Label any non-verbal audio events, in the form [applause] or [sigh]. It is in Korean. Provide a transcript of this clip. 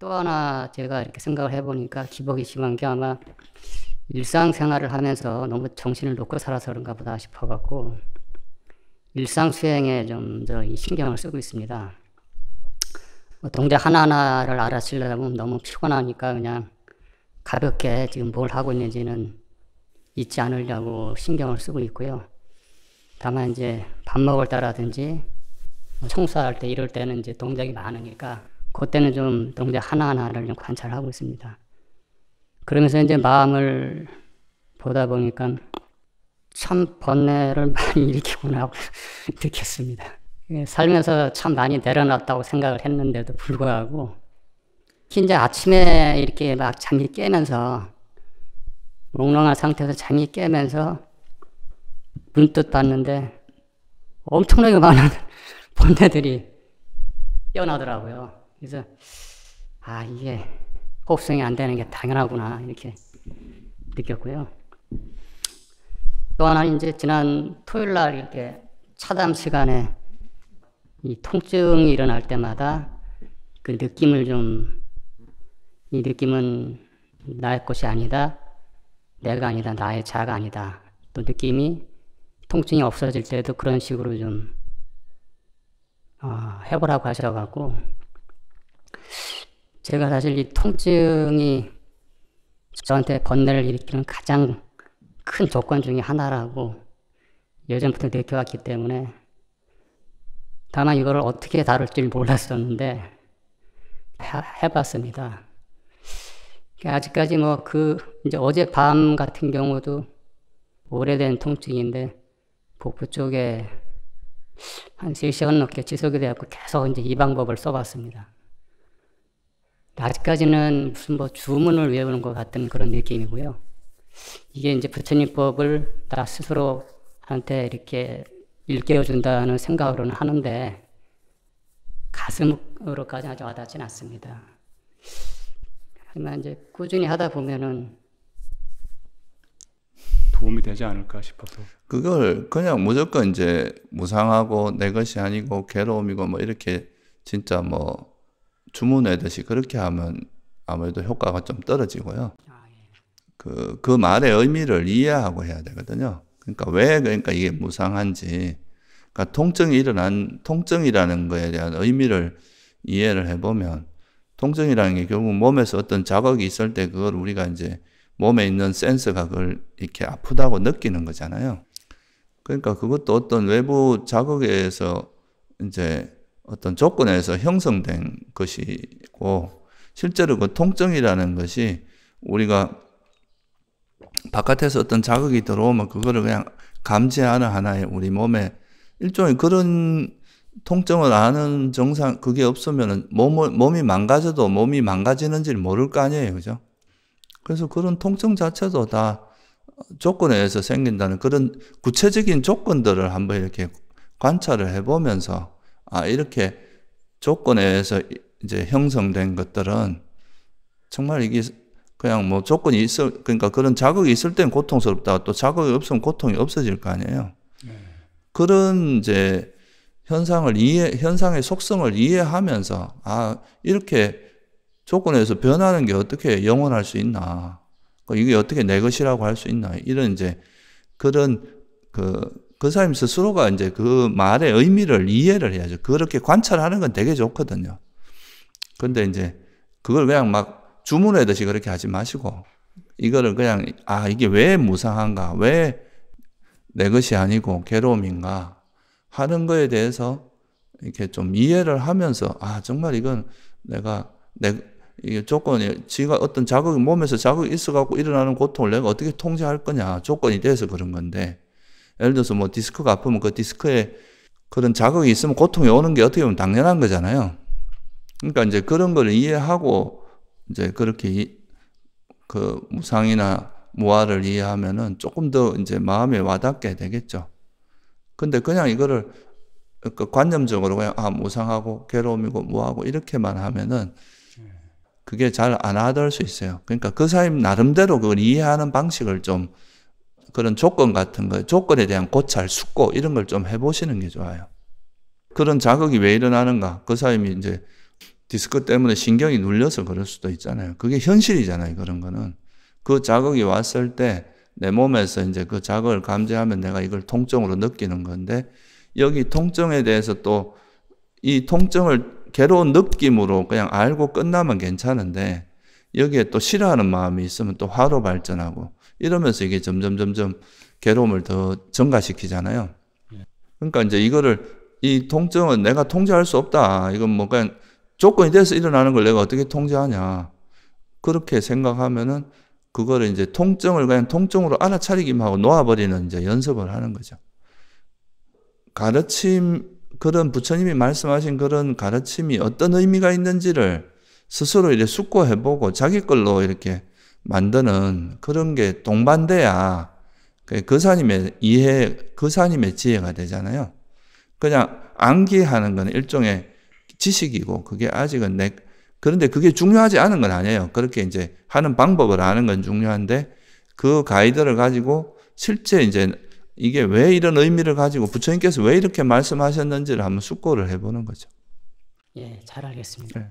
또 하나 제가 이렇게 생각을 해보니까 기복이 심한 게 아마 일상생활을 하면서 너무 정신을 놓고 살아서 그런가 보다 싶어갖고 일상수행에 좀 더 신경을 쓰고 있습니다. 뭐 동작 하나하나를 알아쓰려면 너무 피곤하니까 그냥 가볍게 지금 뭘 하고 있는지는 잊지 않으려고 신경을 쓰고 있고요. 다만 이제 밥 먹을 때라든지 뭐 청소할 때 이럴 때는 이제 동작이 많으니까 그때는 좀 동작 하나하나를 좀 관찰하고 있습니다. 그러면서 이제 마음을 보다 보니까 참 번뇌를 [laughs] 많이 일으키구나 [laughs] 느꼈습니다. 예, 살면서 참 많이 내려놨다고 생각을 했는데도 불구하고 이제 아침에 이렇게 막 잠이 깨면서 몽롱한 상태에서 잠이 깨면서 문득 봤는데 엄청나게 많은 [laughs] 번뇌들이 깨어나더라고요. 그래서 아 이게 혹성이 안 되는 게 당연하구나 이렇게 느꼈고요. 또 하나 이제 지난 토요일 날 이렇게 차담 시간에 이 통증이 일어날 때마다 그 느낌을 좀 이 느낌은 나의 것이 아니다. 내가 아니다. 나의 자아가 아니다. 또 느낌이 통증이 없어질 때도 그런 식으로 좀 어, 해보라고 하셔가지고 제가 사실 이 통증이 저한테 번뇌를 일으키는 가장 큰 조건 중의 하나라고 예전부터 느껴왔기 때문에 다만 이거를 어떻게 다룰지 몰랐었는데 해봤습니다. 아직까지 뭐 그 이제 어젯밤 같은 경우도 오래된 통증인데 복부 쪽에 한 3시간 넘게 지속이 되었고 계속 이제 이 방법을 써봤습니다. 아직까지는 무슨 뭐 주문을 외우는 것 같은 그런 느낌이고요. 이게 이제 부처님법을 나 스스로한테 이렇게 일깨워준다는 생각으로는 하는데 가슴으로까지 아주 와닿진 않습니다. 하지만 이제 꾸준히 하다 보면은 도움이 되지 않을까 싶어서 그걸 그냥 무조건 이제 무상하고 내 것이 아니고 괴로움이고 뭐 이렇게 진짜 뭐 주문하듯이 그렇게 하면 아무래도 효과가 좀 떨어지고요. 아, 예. 그, 그 말의 의미를 이해하고 해야 되거든요. 그러니까 왜 그러니까 이게 무상한지, 그러니까 통증이 일어난, 통증이라는 거에 대한 의미를 이해를 해보면, 통증이라는 게 결국 몸에서 어떤 자극이 있을 때 그걸 우리가 이제 몸에 있는 센스가 그걸 이렇게 아프다고 느끼는 거잖아요. 그러니까 그것도 어떤 외부 자극에 서 이제 어떤 조건에서 형성된 것이고 실제로 그 통증이라는 것이 우리가 바깥에서 어떤 자극이 들어오면 그거를 그냥 감지하는 하나의 우리 몸에 일종의 그런 통증을 아는 정상 그게 없으면은 몸이 망가져도 몸이 망가지는지를 모를 거 아니에요, 그죠? 그래서 그런 통증 자체도 다 조건에 의해서 생긴다는 그런 구체적인 조건들을 한번 이렇게 관찰을 해보면서 아, 이렇게 조건에 서 이제 형성된 것들은 정말 이게 그냥 뭐 조건이 있을, 그러니까 그런 자극이 있을 땐 고통스럽다. 또 자극이 없으면 고통이 없어질 거 아니에요. 네. 그런 이제 현상을 이해, 현상의 속성을 이해하면서, 아, 이렇게 조건에서 변하는 게 어떻게 영원할 수 있나. 그 이게 어떻게 내 것이라고 할 수 있나. 이런 이제 그런 그그 사람 스스로가 이제 그 말의 의미를 이해를 해야죠. 그렇게 관찰하는 건 되게 좋거든요. 근데 이제 그걸 그냥 막 주문하듯이 그렇게 하지 마시고, 이거를 그냥, 아, 이게 왜 무상한가? 왜 내 것이 아니고 괴로움인가? 하는 거에 대해서 이렇게 좀 이해를 하면서, 아, 정말 이건 내가, 내, 이게 조건이, 지가 어떤 자극이, 몸에서 자극이 있어갖고 일어나는 고통을 내가 어떻게 통제할 거냐. 조건이 돼서 그런 건데, 예를 들어서 뭐 디스크가 아프면 그 디스크에 그런 자극이 있으면 고통이 오는 게 어떻게 보면 당연한 거잖아요. 그러니까 이제 그런 걸 이해하고 이제 그렇게 그 무상이나 무아를 이해하면은 조금 더 이제 마음에 와닿게 되겠죠. 근데 그냥 이거를 그 관념적으로 그냥 아 무상하고 괴로움이고 무하고 이렇게만 하면은 그게 잘안 하들 수 있어요. 그러니까 그 사람 나름대로 그걸 이해하는 방식을 좀 그런 조건 같은 거, 조건에 대한 고찰, 숙고 이런 걸 좀 해보시는 게 좋아요. 그런 자극이 왜 일어나는가? 그 사람이 이제 디스크 때문에 신경이 눌려서 그럴 수도 있잖아요. 그게 현실이잖아요. 그런 거는 그 자극이 왔을 때 내 몸에서 이제 그 자극을 감지하면 내가 이걸 통증으로 느끼는 건데 여기 통증에 대해서 또 이 통증을 괴로운 느낌으로 그냥 알고 끝나면 괜찮은데 여기에 또 싫어하는 마음이 있으면 또 화로 발전하고 이러면서 이게 점점 점점 괴로움을 더 증가시키잖아요. 그러니까 이제 이거를 이 통증은 내가 통제할 수 없다. 이건 뭐 그냥 조건이 돼서 일어나는 걸 내가 어떻게 통제하냐. 그렇게 생각하면은 그거를 이제 통증을 그냥 통증으로 알아차리기만 하고 놓아버리는 이제 연습을 하는 거죠. 가르침, 그런 부처님이 말씀하신 그런 가르침이 어떤 의미가 있는지를 스스로 이제 숙고해보고 자기 걸로 이렇게 만드는 그런 게 동반돼야 그사님의 그 이해, 그사님의 지혜가 되잖아요. 그냥 암기하는 건 일종의 지식이고 그게 아직은 내, 그런데 그게 중요하지 않은 건 아니에요. 그렇게 이제 하는 방법을 아는 건 중요한데 그 가이드를 가지고 실제 이제 이게 왜 이런 의미를 가지고 부처님께서 왜 이렇게 말씀하셨는지를 한번 숙고를 해보는 거죠. 예, 잘 알겠습니다. 네.